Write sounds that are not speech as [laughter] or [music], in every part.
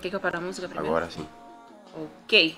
Quer que eu pare a música primeiro? Agora sim. Ok.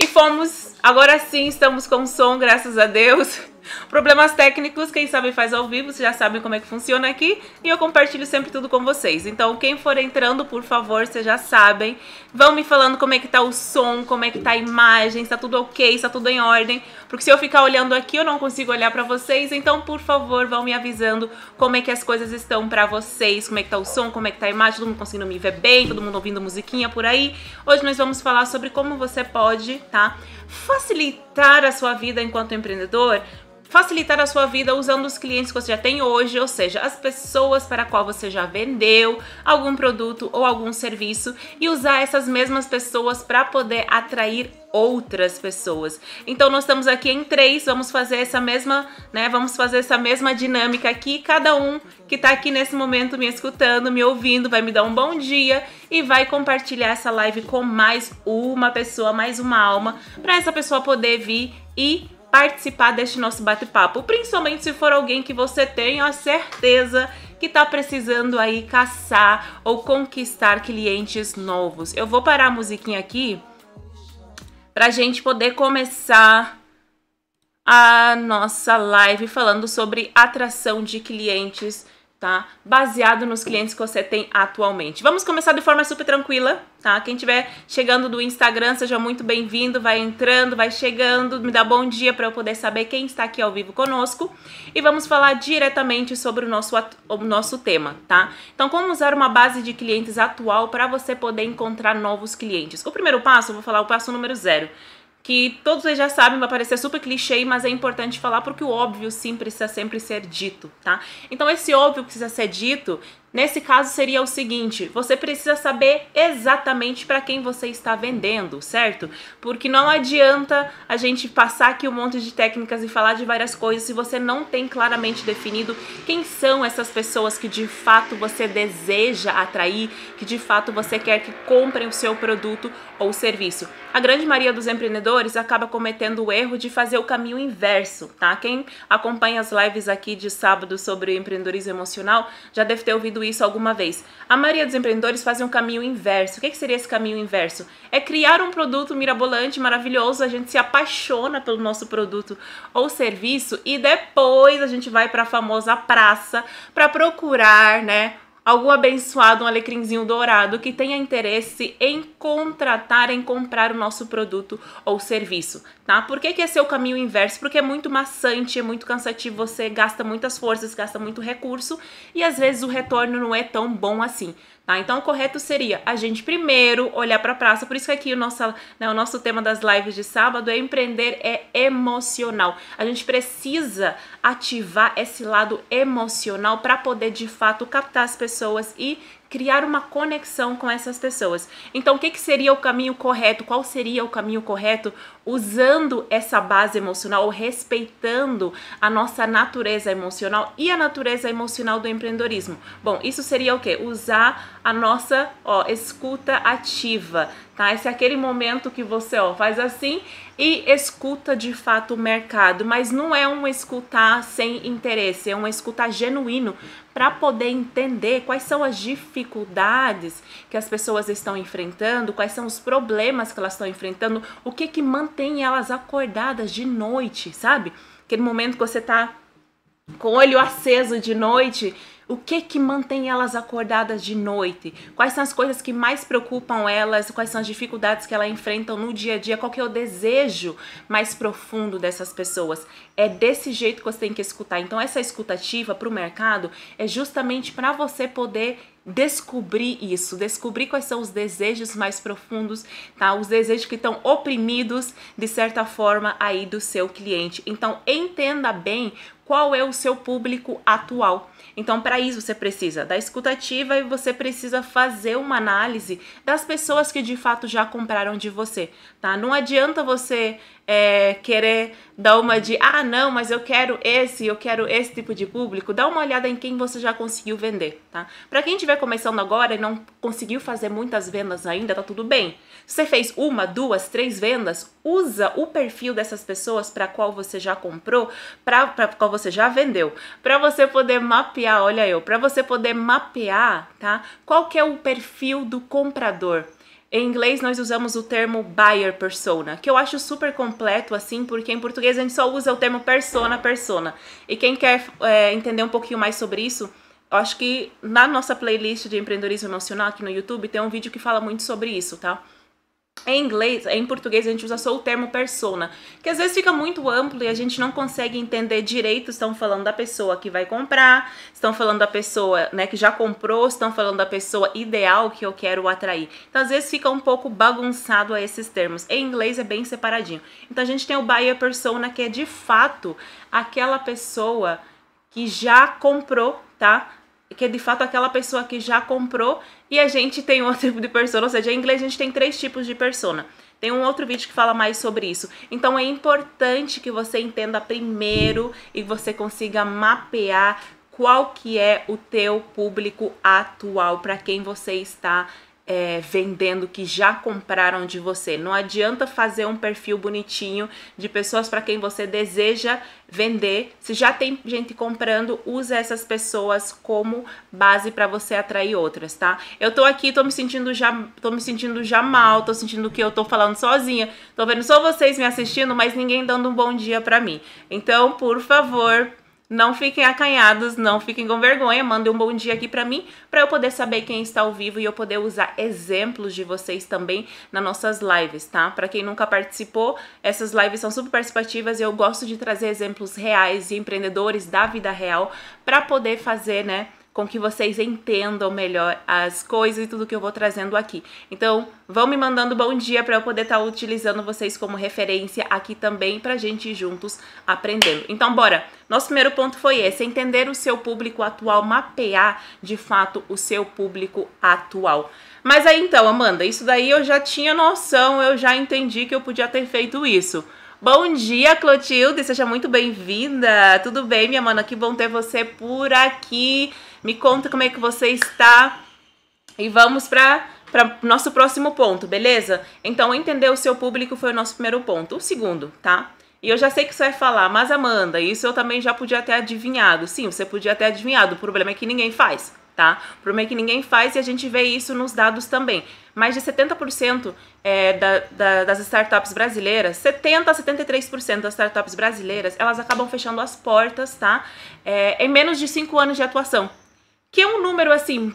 E fomos. Agora sim, estamos com som, graças a Deus. Problemas técnicos, quem sabe faz ao vivo, vocês já sabem como é que funciona aqui. E eu compartilho sempre tudo com vocês. Então, quem for entrando, por favor, vocês já sabem. Vão me falando como é que tá o som, como é que tá a imagem, se tá tudo ok, se tá tudo em ordem. Porque se eu ficar olhando aqui, eu não consigo olhar pra vocês. Então, por favor, vão me avisando como é que as coisas estão pra vocês, como é que tá o som, como é que tá a imagem, todo mundo conseguindo me ver bem, todo mundo ouvindo musiquinha por aí. Hoje nós vamos falar sobre como você pode, tá? Facilitar a sua vida enquanto empreendedor facilitar a sua vida usando os clientes que você já tem hoje, ou seja, as pessoas para qual você já vendeu algum produto ou algum serviço e usar essas mesmas pessoas para poder atrair outras pessoas. Então nós estamos aqui em três, vamos fazer essa mesma, né? Vamos fazer essa mesma dinâmica aqui. Cada um que está aqui nesse momento me escutando, me ouvindo, vai me dar um bom dia e vai compartilhar essa live com mais uma pessoa, mais uma alma, para essa pessoa poder vir e participar deste nosso bate-papo, principalmente se for alguém que você tem a certeza que está precisando aí caçar ou conquistar clientes novos. Eu vou parar a musiquinha aqui para gente poder começar a nossa live falando sobre atração de clientes tá? Baseado nos clientes que você tem atualmente. Vamos começar de forma super tranquila, tá? Quem tiver chegando do Instagram, seja muito bem-vindo, vai entrando, vai chegando, me dá bom dia para eu poder saber quem está aqui ao vivo conosco e vamos falar diretamente sobre o nosso o nosso tema, tá? Então, como usar uma base de clientes atual para você poder encontrar novos clientes? O primeiro passo, vou falar o passo número zero que todos vocês já sabem, vai parecer super clichê, mas é importante falar porque o óbvio sim precisa sempre ser dito, tá? Então esse óbvio precisa ser dito Nesse caso seria o seguinte: você precisa saber exatamente para quem você está vendendo, certo? Porque não adianta a gente passar aqui um monte de técnicas e falar de várias coisas se você não tem claramente definido quem são essas pessoas que de fato você deseja atrair, que de fato você quer que comprem o seu produto ou serviço. A grande maioria dos empreendedores acaba cometendo o erro de fazer o caminho inverso, tá? Quem acompanha as lives aqui de sábado sobre empreendedorismo emocional já deve ter ouvido isso alguma vez. A maioria dos empreendedores fazem um caminho inverso. O que, é que seria esse caminho inverso? É criar um produto mirabolante, maravilhoso, a gente se apaixona pelo nosso produto ou serviço e depois a gente vai para a famosa praça para procurar, né? algum abençoado, um alecrimzinho dourado que tenha interesse em contratar, em comprar o nosso produto ou serviço, tá? Por que, que esse é o caminho inverso? Porque é muito maçante, é muito cansativo, você gasta muitas forças, gasta muito recurso e às vezes o retorno não é tão bom assim. Tá? Então, o correto seria a gente primeiro olhar para a praça. Por isso que aqui o nosso, né, o nosso tema das lives de sábado é empreender é emocional. A gente precisa ativar esse lado emocional para poder de fato captar as pessoas e criar uma conexão com essas pessoas. Então, o que, que, seria o caminho correto? Qual seria o caminho correto usando essa base emocional, respeitando a nossa natureza emocional e a natureza emocional do empreendedorismo? Bom, isso seria o que? Usar a nossa ó, escuta ativa, tá? Esse é aquele momento que você ó, faz assim e escuta de fato o mercado, mas não é um escutar sem interesse, é um escutar genuíno para poder entender quais são as dificuldades que as pessoas estão enfrentando, quais são os problemas que elas estão enfrentando, o que que mantém elas acordadas de noite, sabe? Aquele momento que você tá com o olho aceso de noite o que que mantém elas acordadas de noite? Quais são as coisas que mais preocupam elas? Quais são as dificuldades que elas enfrentam no dia a dia? Qual que é o desejo mais profundo dessas pessoas? É desse jeito que você tem que escutar. Então essa escutativa para o mercado é justamente para você poder descobrir isso, descobrir quais são os desejos mais profundos, tá? Os desejos que estão oprimidos de certa forma aí do seu cliente. Então entenda bem qual é o seu público atual então, para isso você precisa da escutativa e você precisa fazer uma análise das pessoas que de fato já compraram de você, tá? Não adianta você é, querer dar uma de ah, não, mas eu quero esse, eu quero esse tipo de público, dá uma olhada em quem você já conseguiu vender, tá? Para quem estiver começando agora e não conseguiu fazer muitas vendas ainda, tá tudo bem. você fez uma, duas, três vendas, usa o perfil dessas pessoas para qual você já comprou, para qual você já vendeu, para você poder mapear, olha eu, para você poder mapear, tá? Qual que é o perfil do comprador? Em inglês nós usamos o termo buyer persona, que eu acho super completo assim, porque em português a gente só usa o termo persona persona. E quem quer é, entender um pouquinho mais sobre isso, eu acho que na nossa playlist de empreendedorismo emocional aqui no YouTube tem um vídeo que fala muito sobre isso, tá? Em inglês, em português, a gente usa só o termo persona, que às vezes fica muito amplo e a gente não consegue entender direito. Estão falando da pessoa que vai comprar, estão falando da pessoa né, que já comprou, estão falando da pessoa ideal que eu quero atrair. Então, às vezes fica um pouco bagunçado a esses termos. Em inglês é bem separadinho. Então, a gente tem o buyer persona, que é de fato aquela pessoa que já comprou, tá? que é de fato aquela pessoa que já comprou, e a gente tem [laughs] outro tipo de persona, ou seja, em inglês a gente tem três tipos de persona. Tem um outro vídeo que fala mais sobre isso. Então é importante que você entenda primeiro e você consiga mapear qual que é o teu público atual, para quem você está é, vendendo que já compraram de você. Não adianta fazer um perfil bonitinho de pessoas para quem você deseja vender. Se já tem gente comprando, usa essas pessoas como base para você atrair outras, tá? Eu tô aqui, tô me sentindo já, tô me sentindo já mal, tô sentindo que eu tô falando sozinha. Tô vendo só vocês me assistindo, mas ninguém dando um bom dia para mim. Então, por favor, não fiquem acanhados, não fiquem com vergonha. Mandem um bom dia aqui para mim, para eu poder saber quem está ao vivo e eu poder usar exemplos de vocês também nas nossas lives, tá? Para quem nunca participou, essas lives são super participativas e eu gosto de trazer exemplos reais de empreendedores da vida real para poder fazer, né? com que vocês entendam melhor as coisas e tudo que eu vou trazendo aqui. Então, vão me mandando bom dia para eu poder estar tá utilizando vocês como referência aqui também para a gente ir juntos aprendendo. Então, bora! Nosso primeiro ponto foi esse: entender o seu público atual, mapear de fato o seu público atual. Mas aí então, Amanda, isso daí eu já tinha noção, eu já entendi que eu podia ter feito isso. Bom dia, Clotilde, seja muito bem-vinda. Tudo bem, minha mana? Que bom ter você por aqui. Me conta como é que você está e vamos para para nosso próximo ponto, beleza? Então, entender o seu público foi o nosso primeiro ponto. O segundo, tá? E eu já sei que você vai falar, mas Amanda, isso eu também já podia ter adivinhado. Sim, você podia ter adivinhado. O problema é que ninguém faz, tá? O problema é que ninguém faz e a gente vê isso nos dados também. Mais de 70% é, da, da, das startups brasileiras, 70 a 73% das startups brasileiras, elas acabam fechando as portas, tá? É, em menos de 5 anos de atuação que é um número assim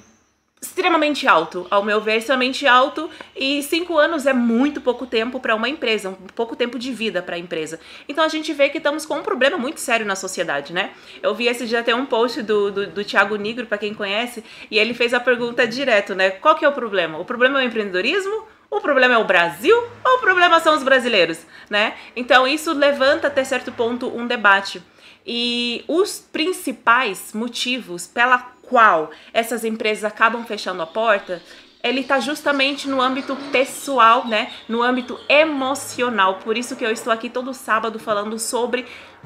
extremamente alto, ao meu ver, extremamente alto, e cinco anos é muito pouco tempo para uma empresa, um pouco tempo de vida para a empresa. Então a gente vê que estamos com um problema muito sério na sociedade, né? Eu vi esse dia até um post do, do, do Tiago Negro, para quem conhece, e ele fez a pergunta direto, né? Qual que é o problema? O problema é o empreendedorismo? O problema é o Brasil ou o problema são os brasileiros, né? Então isso levanta até certo ponto um debate. E os principais motivos pela qual essas empresas acabam fechando a porta, ele está justamente no âmbito pessoal, né? No âmbito emocional. Por isso que eu estou aqui todo sábado falando sobre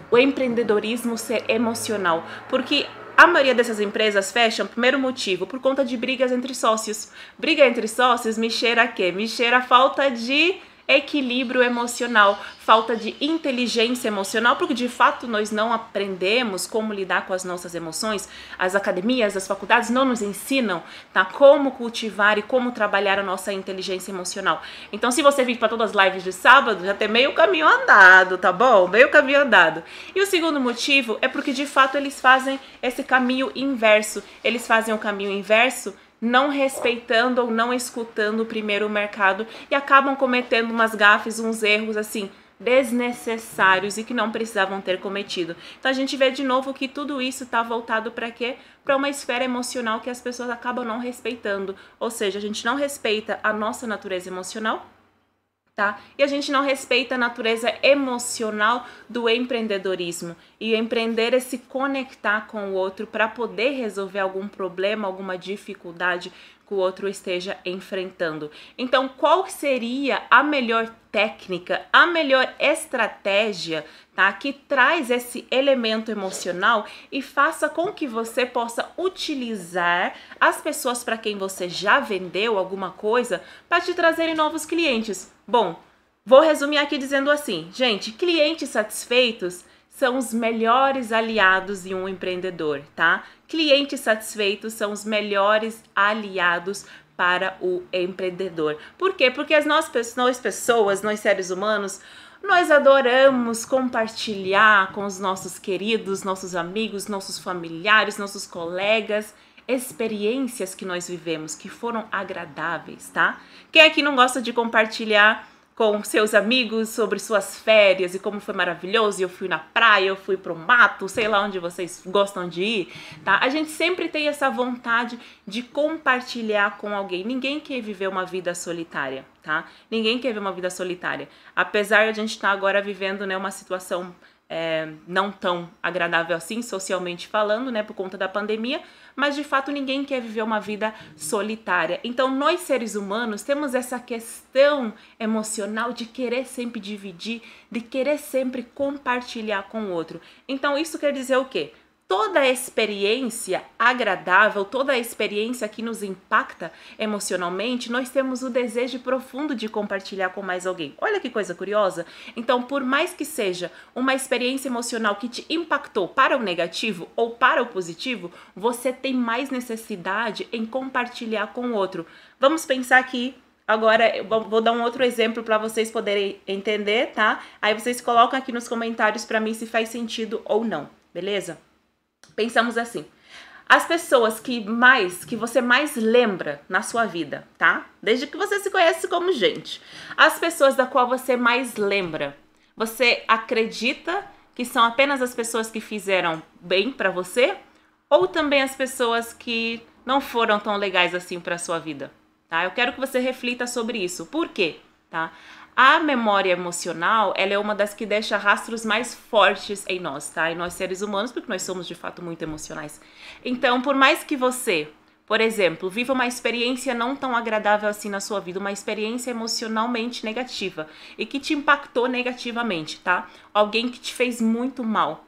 o empreendedorismo ser emocional, porque a maioria dessas empresas fecham, primeiro motivo, por conta de brigas entre sócios. Briga entre sócios me cheira a quê? Me cheira a falta de equilíbrio emocional, falta de inteligência emocional, porque de fato nós não aprendemos como lidar com as nossas emoções. As academias, as faculdades não nos ensinam, tá? Como cultivar e como trabalhar a nossa inteligência emocional. Então, se você vir para todas as lives de sábado, já tem meio caminho andado, tá bom? Meio caminho andado. E o segundo motivo é porque de fato eles fazem esse caminho inverso. Eles fazem o caminho inverso não respeitando ou não escutando primeiro o mercado e acabam cometendo umas gafes, uns erros assim desnecessários e que não precisavam ter cometido. Então a gente vê de novo que tudo isso está voltado para quê? Para uma esfera emocional que as pessoas acabam não respeitando. Ou seja, a gente não respeita a nossa natureza emocional, tá? E a gente não respeita a natureza emocional do empreendedorismo. E empreender é se conectar com o outro para poder resolver algum problema, alguma dificuldade, que o outro esteja enfrentando. Então, qual seria a melhor técnica, a melhor estratégia, tá? Que traz esse elemento emocional e faça com que você possa utilizar as pessoas para quem você já vendeu alguma coisa para te trazerem novos clientes. Bom, vou resumir aqui dizendo assim, gente, clientes satisfeitos são os melhores aliados de um empreendedor, tá? Clientes satisfeitos são os melhores aliados para o empreendedor. Por quê? Porque as nós, nós pessoas, nós seres humanos, nós adoramos compartilhar com os nossos queridos, nossos amigos, nossos familiares, nossos colegas, experiências que nós vivemos que foram agradáveis, tá? Quem é que não gosta de compartilhar com seus amigos sobre suas férias e como foi maravilhoso, eu fui na praia, eu fui pro mato, sei lá onde vocês gostam de ir, tá? A gente sempre tem essa vontade de compartilhar com alguém. Ninguém quer viver uma vida solitária, tá? Ninguém quer viver uma vida solitária. Apesar de a gente estar tá agora vivendo, né, uma situação é, não tão agradável assim, socialmente falando, né, por conta da pandemia, mas de fato ninguém quer viver uma vida solitária. Então, nós seres humanos temos essa questão emocional de querer sempre dividir, de querer sempre compartilhar com o outro. Então, isso quer dizer o quê? toda a experiência agradável, toda a experiência que nos impacta emocionalmente, nós temos o desejo profundo de compartilhar com mais alguém. Olha que coisa curiosa. Então, por mais que seja uma experiência emocional que te impactou para o negativo ou para o positivo, você tem mais necessidade em compartilhar com o outro. Vamos pensar aqui Agora, eu vou dar um outro exemplo para vocês poderem entender, tá? Aí vocês colocam aqui nos comentários para mim se faz sentido ou não, beleza? Pensamos assim: as pessoas que mais, que você mais lembra na sua vida, tá? Desde que você se conhece como gente. As pessoas da qual você mais lembra. Você acredita que são apenas as pessoas que fizeram bem para você ou também as pessoas que não foram tão legais assim para sua vida, tá? Eu quero que você reflita sobre isso. Por quê? Tá? A memória emocional, ela é uma das que deixa rastros mais fortes em nós, tá? Em nós seres humanos, porque nós somos de fato muito emocionais. Então, por mais que você, por exemplo, viva uma experiência não tão agradável assim na sua vida, uma experiência emocionalmente negativa e que te impactou negativamente, tá? Alguém que te fez muito mal.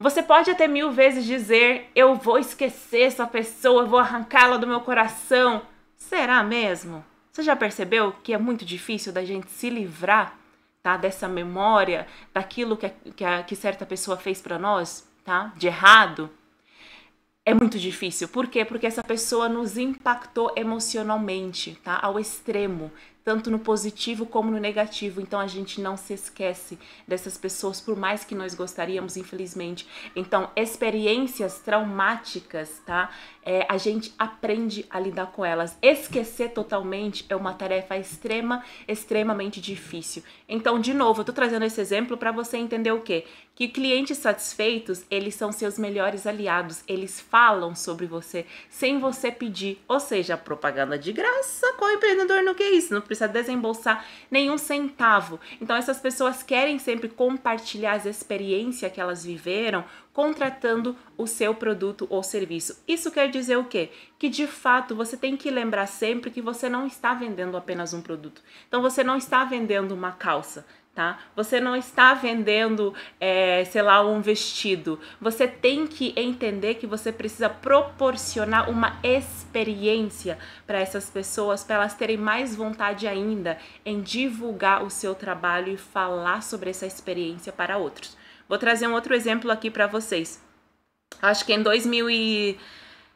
Você pode até mil vezes dizer: "Eu vou esquecer essa pessoa, eu vou arrancá-la do meu coração". Será mesmo? Você já percebeu que é muito difícil da gente se livrar tá, dessa memória, daquilo que, é, que, a, é, que certa pessoa fez para nós, tá, de errado? É muito difícil. Por quê? Porque essa pessoa nos impactou emocionalmente, tá? Ao extremo tanto no positivo como no negativo. Então a gente não se esquece dessas pessoas, por mais que nós gostaríamos, infelizmente. Então, experiências traumáticas, tá? É, a gente aprende a lidar com elas. Esquecer totalmente é uma tarefa extrema, extremamente difícil. Então, de novo, eu tô trazendo esse exemplo para você entender o quê? que clientes satisfeitos, eles são seus melhores aliados, eles falam sobre você sem você pedir, ou seja, propaganda de graça, o empreendedor não é isso? Não precisa desembolsar nenhum centavo. Então essas pessoas querem sempre compartilhar as experiências que elas viveram contratando o seu produto ou serviço. Isso quer dizer o quê? Que de fato você tem que lembrar sempre que você não está vendendo apenas um produto. Então você não está vendendo uma calça, Tá? Você não está vendendo, é, sei lá, um vestido. Você tem que entender que você precisa proporcionar uma experiência para essas pessoas, para elas terem mais vontade ainda em divulgar o seu trabalho e falar sobre essa experiência para outros. Vou trazer um outro exemplo aqui para vocês. Acho que em 2000 e,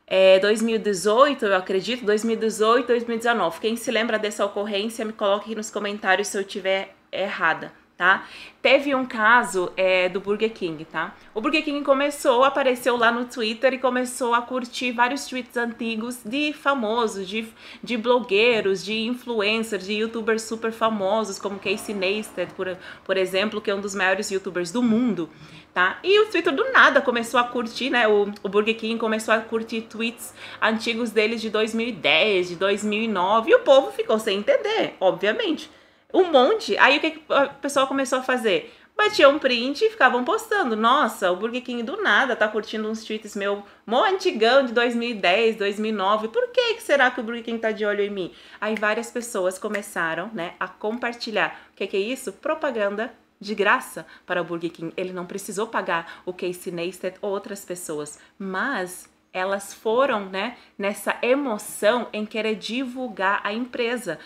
é, 2018, eu acredito, 2018, 2019. Quem se lembra dessa ocorrência, me coloque aqui nos comentários se eu tiver errada, tá? Teve um caso é, do Burger King, tá? O Burger King começou, apareceu lá no Twitter e começou a curtir vários tweets antigos de famosos, de, de blogueiros, de influencers, de youtubers super famosos, como Casey Neistat, por, por exemplo, que é um dos maiores youtubers do mundo, tá? E o Twitter do nada começou a curtir, né? O, o Burger King começou a curtir tweets antigos deles de 2010, de 2009, e o povo ficou sem entender, obviamente um monte. Aí o que, que o pessoal começou a fazer? Batiam um print e ficavam postando. Nossa, o Burger King do nada tá curtindo uns tweets meu mó antigão de 2010, 2009. Por que, que será que o Burger King tá de olho em mim? Aí várias pessoas começaram, né, a compartilhar. O que, que é isso? Propaganda de graça para o Burger King. Ele não precisou pagar o Casey Neistat ou outras pessoas, mas elas foram, né, nessa emoção em querer divulgar a empresa,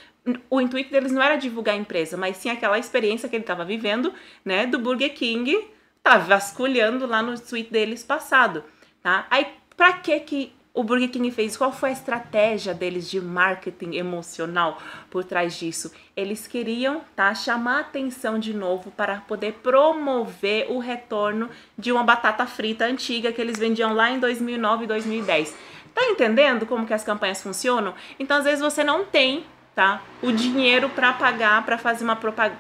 o intuito deles não era divulgar a empresa, mas sim aquela experiência que ele estava vivendo, né, do Burger King, tá vasculhando lá no tweet deles passado, tá? Aí, para que que o Burger King fez? Qual foi a estratégia deles de marketing emocional por trás disso? Eles queriam tá, chamar atenção de novo para poder promover o retorno de uma batata frita antiga que eles vendiam lá em 2009 e 2010. Tá entendendo como que as campanhas funcionam? Então, às vezes você não tem tá? O dinheiro para pagar para fazer uma para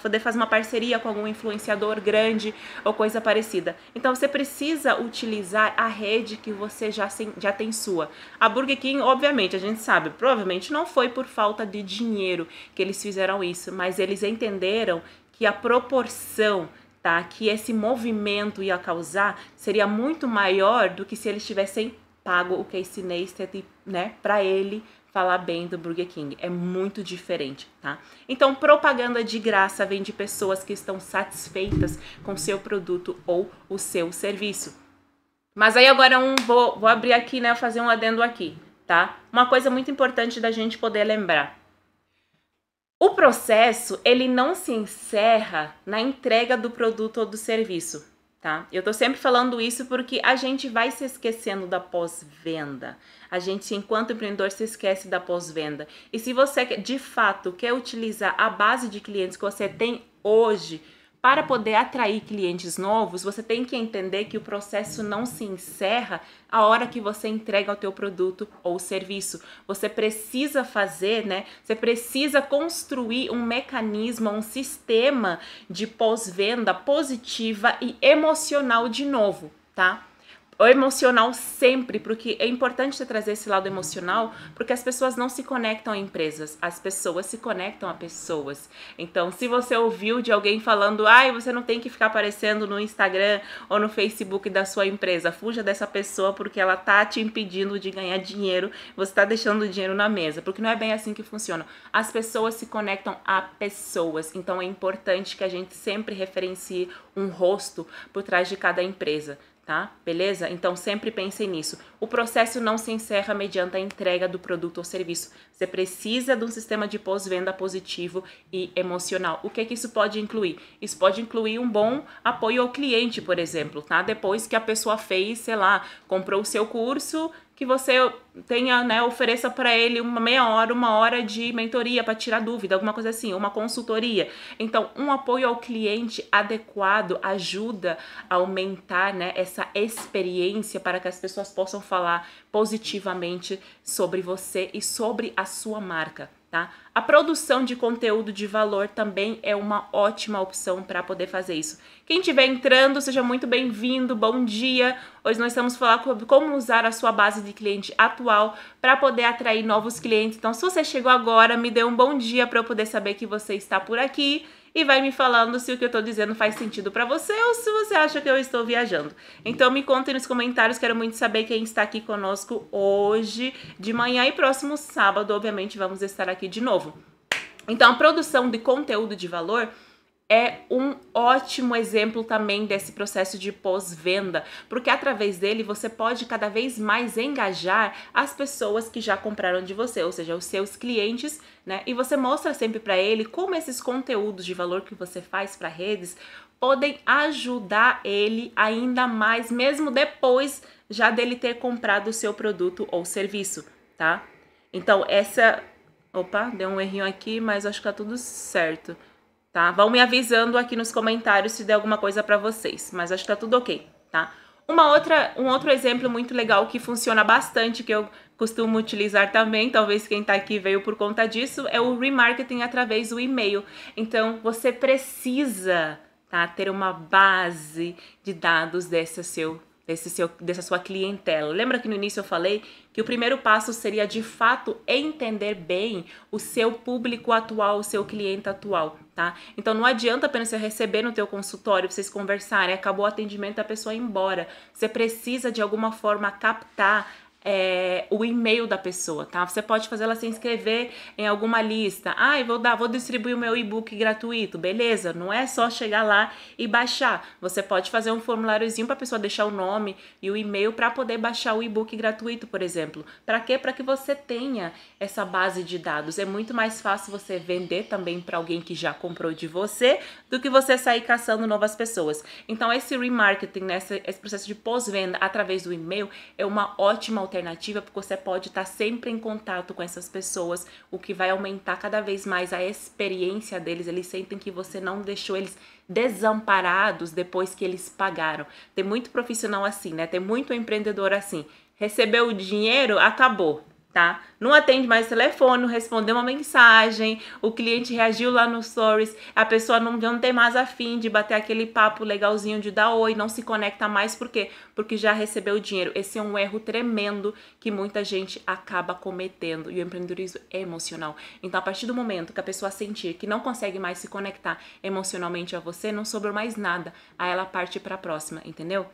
poder fazer uma parceria com algum influenciador grande ou coisa parecida. Então você precisa utilizar a rede que você já, já tem sua. A Burger King, obviamente, a gente sabe, provavelmente não foi por falta de dinheiro que eles fizeram isso, mas eles entenderam que a proporção Tá, que esse movimento ia causar seria muito maior do que se eles tivessem pago o Casey Neistat né, para ele falar bem do Burger King. É muito diferente, tá? Então, propaganda de graça vem de pessoas que estão satisfeitas com seu produto ou o seu serviço. Mas aí agora um vou, vou abrir aqui, né, fazer um adendo aqui, tá? Uma coisa muito importante da gente poder lembrar. O processo, ele não se encerra na entrega do produto ou do serviço tá? Eu tô sempre falando isso porque a gente vai se esquecendo da pós-venda. A gente, enquanto empreendedor, se esquece da pós-venda. E se você de fato quer utilizar a base de clientes que você tem hoje, para poder atrair clientes novos, você tem que entender que o processo não se encerra a hora que você entrega o teu produto ou serviço. Você precisa fazer, né? Você precisa construir um mecanismo, um sistema de pós-venda positiva e emocional de novo, tá? emocional sempre, porque é importante você trazer esse lado emocional, porque as pessoas não se conectam a empresas, as pessoas se conectam a pessoas. Então, se você ouviu de alguém falando, ai, você não tem que ficar aparecendo no Instagram ou no Facebook da sua empresa, fuja dessa pessoa porque ela tá te impedindo de ganhar dinheiro, você tá deixando o dinheiro na mesa, porque não é bem assim que funciona. As pessoas se conectam a pessoas, então é importante que a gente sempre referencie um rosto por trás de cada empresa, tá? Beleza? Então sempre pensem nisso. O processo não se encerra mediante a entrega do produto ou serviço. Você precisa de um sistema de pós-venda positivo e emocional. O que é que isso pode incluir? Isso pode incluir um bom apoio ao cliente, por exemplo, tá? Depois que a pessoa fez, sei lá, comprou o seu curso, que você tenha, né, ofereça para ele uma meia hora, uma hora de mentoria para tirar dúvida, alguma coisa assim, uma consultoria. Então, um apoio ao cliente adequado ajuda a aumentar, né, essa experiência para que as pessoas possam falar positivamente sobre você e sobre a sua marca. Tá? A produção de conteúdo de valor também é uma ótima opção para poder fazer isso. Quem estiver entrando, seja muito bem-vindo, bom dia. Hoje nós estamos falando sobre como usar a sua base de cliente atual para poder atrair novos clientes. Então, se você chegou agora, me dê um bom dia para eu poder saber que você está por aqui e vai me falando se o que eu estou dizendo faz sentido para você ou se você acha que eu estou viajando. Então me contem nos comentários, quero muito saber quem está aqui conosco hoje de manhã e próximo sábado, obviamente, vamos estar aqui de novo. Então, a produção de conteúdo de valor é um ótimo exemplo também desse processo de pós-venda, porque através dele você pode cada vez mais engajar as pessoas que já compraram de você, ou seja, os seus clientes, né? E você mostra sempre para ele como esses conteúdos de valor que você faz para redes podem ajudar ele ainda mais, mesmo depois já dele ter comprado o seu produto ou serviço, tá? Então, essa. Opa, deu um errinho aqui, mas acho que tá tudo certo tá? Vão me avisando aqui nos comentários se der alguma coisa para vocês, mas acho que tá tudo ok, tá? Uma outra, um outro exemplo muito legal que funciona bastante, que eu costumo utilizar também, talvez quem está aqui veio por conta disso, é o remarketing através do e-mail. Então, você precisa tá, ter uma base de dados desse seu desse seu, dessa sua clientela. Lembra que no início eu falei que o primeiro passo seria de fato entender bem o seu público atual, o seu cliente atual, tá? Então não adianta apenas você receber no teu consultório, vocês conversarem, acabou o atendimento, a pessoa ir embora. Você precisa de alguma forma captar é, o e-mail da pessoa, tá? Você pode fazer ela se inscrever em alguma lista. Ah, eu vou dar, vou distribuir o meu e-book gratuito, beleza? Não é só chegar lá e baixar. Você pode fazer um formuláriozinho para a pessoa deixar o nome e o e-mail para poder baixar o e-book gratuito, por exemplo. Para quê? Para que você tenha essa base de dados. É muito mais fácil você vender também para alguém que já comprou de você do que você sair caçando novas pessoas. Então esse remarketing, né, esse, esse processo de pós-venda através do e-mail é uma ótima alternativa alternativa, porque você pode estar sempre em contato com essas pessoas, o que vai aumentar cada vez mais a experiência deles. Eles sentem que você não deixou eles desamparados depois que eles pagaram. Tem muito profissional assim, né? Tem muito empreendedor assim. Recebeu o dinheiro, acabou tá? Não atende mais o telefone, não respondeu uma mensagem, o cliente reagiu lá no stories, a pessoa não, não tem mais afim de bater aquele papo legalzinho de dar oi, não se conecta mais, por quê? Porque já recebeu o dinheiro. Esse é um erro tremendo que muita gente acaba cometendo, e o empreendedorismo é emocional. Então, a partir do momento que a pessoa sentir que não consegue mais se conectar emocionalmente a você, não sobrou mais nada, aí ela parte para a próxima, entendeu?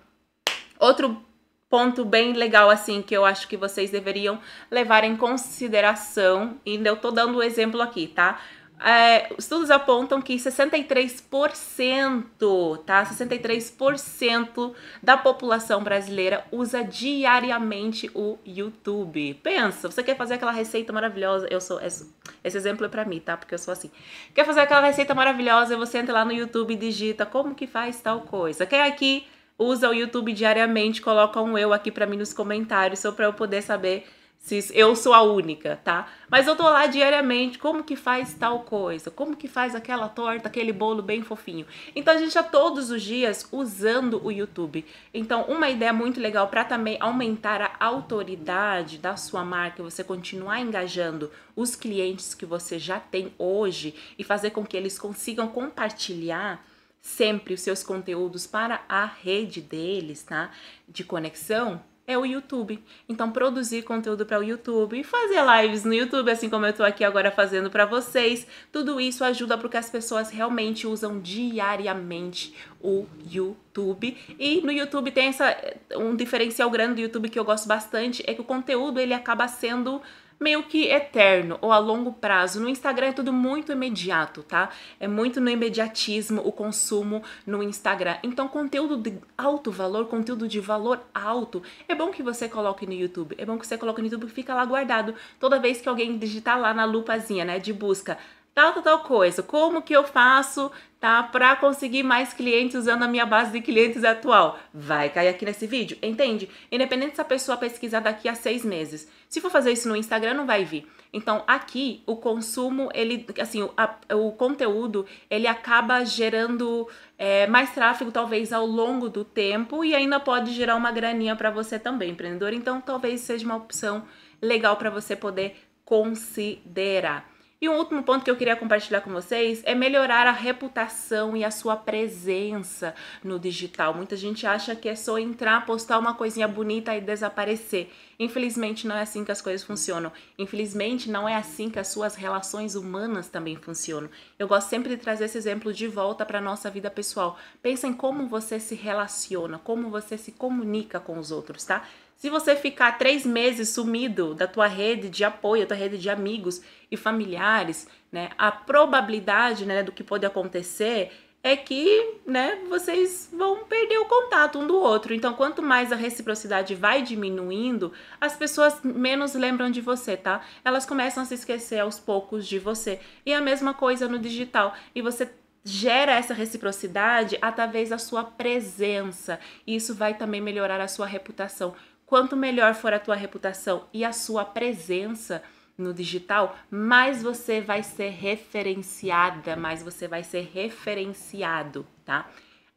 Outro ponto bem legal assim que eu acho que vocês deveriam levar em consideração, e eu tô dando o um exemplo aqui, tá? É, estudos apontam que 63%, tá? 63% da população brasileira usa diariamente o YouTube. Pensa, você quer fazer aquela receita maravilhosa? Eu sou esse, esse exemplo é para mim, tá? Porque eu sou assim. Quer fazer aquela receita maravilhosa? Você entra lá no YouTube e digita como que faz tal coisa. Quer aqui usa o YouTube diariamente, coloca um eu aqui para mim nos comentários, só para eu poder saber se eu sou a única, tá? Mas eu tô lá diariamente, como que faz tal coisa? Como que faz aquela torta, aquele bolo bem fofinho? Então a gente tá todos os dias usando o YouTube. Então uma ideia muito legal para também aumentar a autoridade da sua marca, você continuar engajando os clientes que você já tem hoje e fazer com que eles consigam compartilhar sempre os seus conteúdos para a rede deles, tá? De conexão, é o YouTube. Então, produzir conteúdo para o YouTube, fazer lives no YouTube, assim como eu estou aqui agora fazendo para vocês, tudo isso ajuda porque as pessoas realmente usam diariamente o YouTube. E no YouTube tem essa um diferencial grande do YouTube que eu gosto bastante é que o conteúdo ele acaba sendo meio que eterno ou a longo prazo. No Instagram é tudo muito imediato, tá? É muito no imediatismo o consumo no Instagram. Então, conteúdo de alto valor, conteúdo de valor alto, é bom que você coloque no YouTube. É bom que você coloque no YouTube e fica lá guardado. Toda vez que alguém digitar lá na lupazinha, né, de busca, tal, tal, tal coisa. Como que eu faço, tá, para conseguir mais clientes usando a minha base de clientes atual? Vai cair aqui nesse vídeo, entende? Independente se a pessoa pesquisar daqui a seis meses. Se for fazer isso no Instagram, não vai vir. Então, aqui, o consumo, ele, assim, o, a, o conteúdo, ele acaba gerando é, mais tráfego, talvez, ao longo do tempo e ainda pode gerar uma graninha para você também, empreendedor. Então, talvez seja uma opção legal para você poder considerar. E um último ponto que eu queria compartilhar com vocês é melhorar a reputação e a sua presença no digital. Muita gente acha que é só entrar, postar uma coisinha bonita e desaparecer. Infelizmente não é assim que as coisas funcionam. Infelizmente não é assim que as suas relações humanas também funcionam. Eu gosto sempre de trazer esse exemplo de volta para nossa vida pessoal. Pensa em como você se relaciona, como você se comunica com os outros, tá? Se você ficar três meses sumido da tua rede de apoio, da tua rede de amigos e familiares, né, a probabilidade né, do que pode acontecer é que né, vocês vão perder o contato um do outro. Então, quanto mais a reciprocidade vai diminuindo, as pessoas menos lembram de você, tá? Elas começam a se esquecer aos poucos de você. E é a mesma coisa no digital. E você gera essa reciprocidade através da sua presença. E isso vai também melhorar a sua reputação. Quanto melhor for a tua reputação e a sua presença no digital, mais você vai ser referenciada, mais você vai ser referenciado, tá?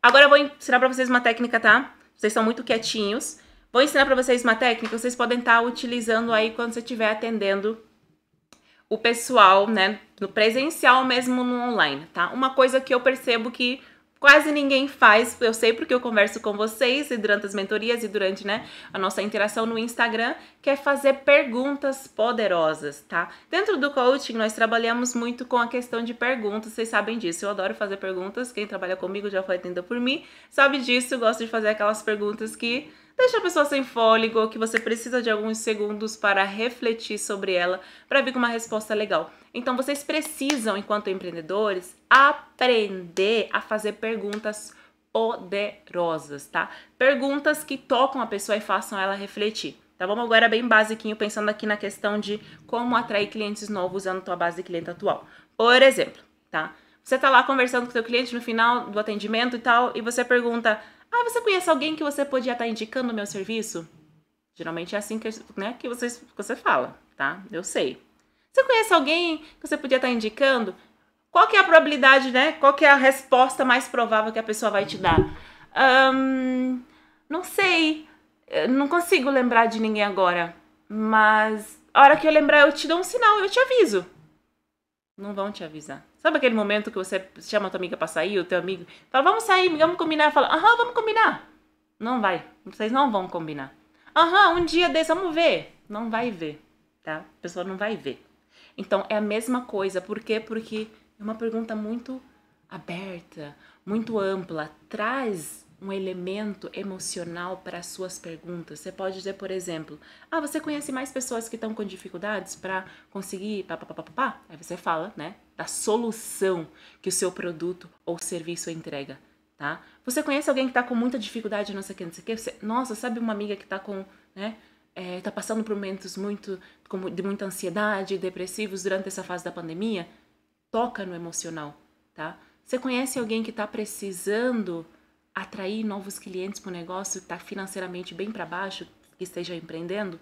Agora eu vou ensinar para vocês uma técnica, tá? Vocês são muito quietinhos. Vou ensinar para vocês uma técnica, vocês podem estar tá utilizando aí quando você estiver atendendo o pessoal, né, no presencial mesmo no online, tá? Uma coisa que eu percebo que quase ninguém faz. Eu sei porque eu converso com vocês e durante as mentorias e durante né, a nossa interação no Instagram, que é fazer perguntas poderosas, tá? Dentro do coaching, nós trabalhamos muito com a questão de perguntas, vocês sabem disso. Eu adoro fazer perguntas, quem trabalha comigo já foi atendida por mim, sabe disso. Eu gosto de fazer aquelas perguntas que deixa a pessoa sem fôlego ou que você precisa de alguns segundos para refletir sobre ela para vir com uma resposta legal. Então vocês precisam, enquanto empreendedores, aprender a fazer perguntas poderosas, tá? Perguntas que tocam a pessoa e façam ela refletir. Tá, vamos agora bem basiquinho, pensando aqui na questão de como atrair clientes novos usando tua base de cliente atual. Por exemplo, tá? Você tá lá conversando com o teu cliente no final do atendimento e tal, e você pergunta: ah, você conhece alguém que você podia estar tá indicando o meu serviço? Geralmente é assim que, né, que, você, que você fala, tá? Eu sei. Você conhece alguém que você podia estar tá indicando? Qual que é a probabilidade, né? Qual que é a resposta mais provável que a pessoa vai te dar? Um, não sei. Eu não consigo lembrar de ninguém agora. Mas a hora que eu lembrar, eu te dou um sinal, eu te aviso. Não vão te avisar. Sabe aquele momento que você chama a tua amiga para sair, o teu amigo? Fala, vamos sair, vamos combinar. Fala, aham, vamos combinar. Não vai. Vocês não vão combinar. Aham, um dia desse, vamos ver. Não vai ver, tá? A pessoa não vai ver. Então, é a mesma coisa. Por quê? Porque é uma pergunta muito aberta, muito ampla. Traz um elemento emocional para as suas perguntas. Você pode dizer, por exemplo, ah, você conhece mais pessoas que estão com dificuldades para conseguir pá, pá, pá, pá, pá? Aí você fala, né, da solução que o seu produto ou serviço entrega, tá? Você conhece alguém que está com muita dificuldade, não sei o que, não sei o que? Você, nossa, sabe uma amiga que está com, né, está é, passando por momentos muito de muita ansiedade, depressivos durante essa fase da pandemia? Toca no emocional, tá? Você conhece alguém que está precisando atrair novos clientes para o negócio que está financeiramente bem para baixo, que esteja empreendendo,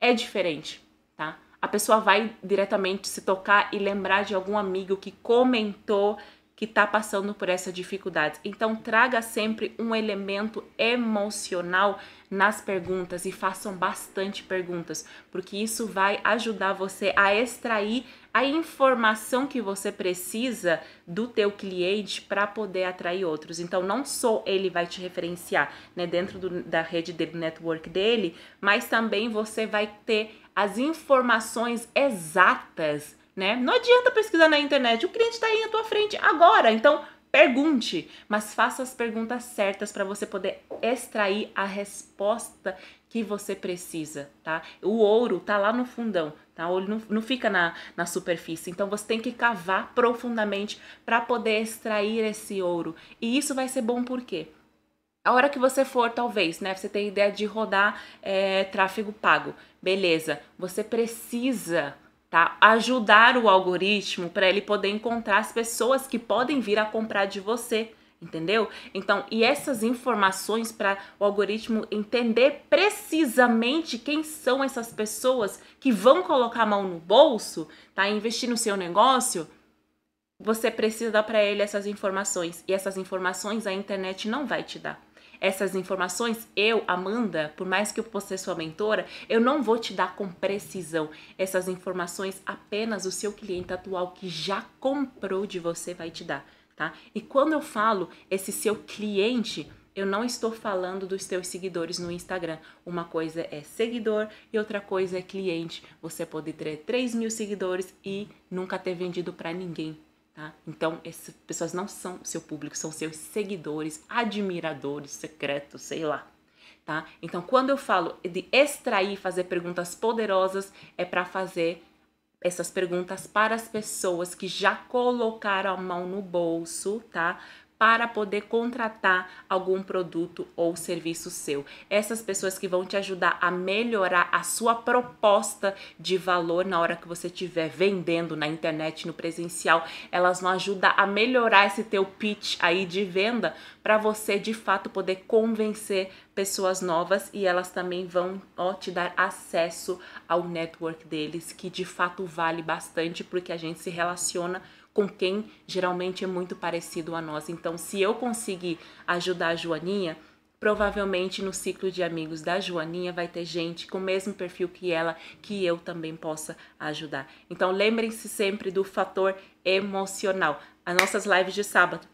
é diferente, tá? A pessoa vai diretamente se tocar e lembrar de algum amigo que comentou que está passando por essa dificuldade. Então, traga sempre um elemento emocional nas perguntas e façam bastante perguntas, porque isso vai ajudar você a extrair a informação que você precisa do teu cliente para poder atrair outros. Então, não só ele vai te referenciar né, dentro do, da rede de network dele, mas também você vai ter as informações exatas né? Não adianta pesquisar na internet, o cliente está aí na tua frente agora. Então, pergunte, mas faça as perguntas certas para você poder extrair a resposta que você precisa, tá? O ouro tá lá no fundão, tá? O ouro não, não fica na, na superfície. Então você tem que cavar profundamente para poder extrair esse ouro. E isso vai ser bom por quê? A hora que você for, talvez, né? Você tem ideia de rodar é, tráfego pago. Beleza, você precisa tá? Ajudar o algoritmo para ele poder encontrar as pessoas que podem vir a comprar de você, entendeu? Então, e essas informações para o algoritmo entender precisamente quem são essas pessoas que vão colocar a mão no bolso, tá? Investir no seu negócio, você precisa dar para ele essas informações e essas informações a internet não vai te dar essas informações, eu, Amanda, por mais que eu possa ser sua mentora, eu não vou te dar com precisão essas informações, apenas o seu cliente atual que já comprou de você vai te dar, tá? E quando eu falo esse seu cliente, eu não estou falando dos teus seguidores no Instagram. Uma coisa é seguidor e outra coisa é cliente. Você pode ter 3 mil seguidores e nunca ter vendido para ninguém, Tá? Então, essas pessoas não são seu público, são seus seguidores, admiradores secretos, sei lá. Tá? Então, quando eu falo de extrair, fazer perguntas poderosas, é para fazer essas perguntas para as pessoas que já colocaram a mão no bolso, tá? para poder contratar algum produto ou serviço seu. Essas pessoas que vão te ajudar a melhorar a sua proposta de valor na hora que você estiver vendendo na internet, no presencial, elas vão ajudar a melhorar esse teu pitch aí de venda para você de fato poder convencer pessoas novas e elas também vão ó, te dar acesso ao network deles, que de fato vale bastante porque a gente se relaciona com quem geralmente é muito parecido a nós. Então, se eu conseguir ajudar a Joaninha, provavelmente no ciclo de amigos da Joaninha vai ter gente com o mesmo perfil que ela que eu também possa ajudar. Então lembrem-se sempre do fator emocional. As nossas lives de sábado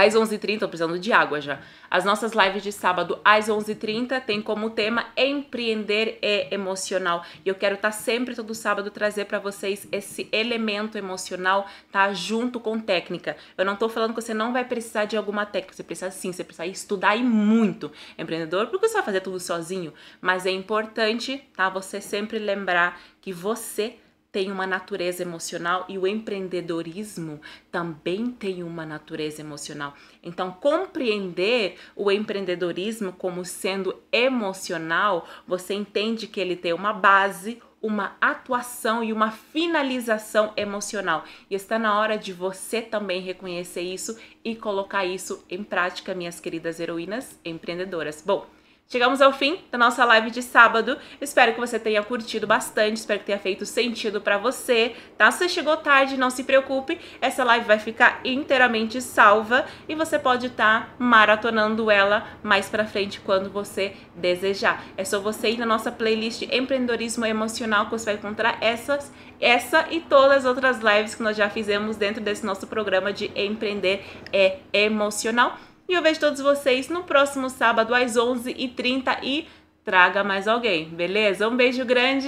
às 11h30, tô precisando de água já. As nossas lives de sábado às 11h30 tem como tema empreender é emocional. E eu quero estar tá sempre todo sábado trazer para vocês esse elemento emocional, tá? Junto com técnica. Eu não tô falando que você não vai precisar de alguma técnica, você precisa sim, você precisa estudar e muito empreendedor, porque você vai fazer tudo sozinho. Mas é importante, tá? Você sempre lembrar que você tem uma natureza emocional e o empreendedorismo também tem uma natureza emocional. Então, compreender o empreendedorismo como sendo emocional, você entende que ele tem uma base, uma atuação e uma finalização emocional. E está na hora de você também reconhecer isso e colocar isso em prática, minhas queridas heroínas empreendedoras. Bom, Chegamos ao fim da nossa live de sábado. Espero que você tenha curtido bastante, espero que tenha feito sentido para você, tá? Se chegou tarde, não se preocupe, essa live vai ficar inteiramente salva e você pode estar tá maratonando ela mais para frente quando você desejar. É só você ir na nossa playlist Empreendedorismo Emocional que você vai encontrar essas essa e todas as outras lives que nós já fizemos dentro desse nosso programa de empreender é emocional. E eu vejo todos vocês no próximo sábado às 11h30 e traga mais alguém, beleza? Um beijo grande!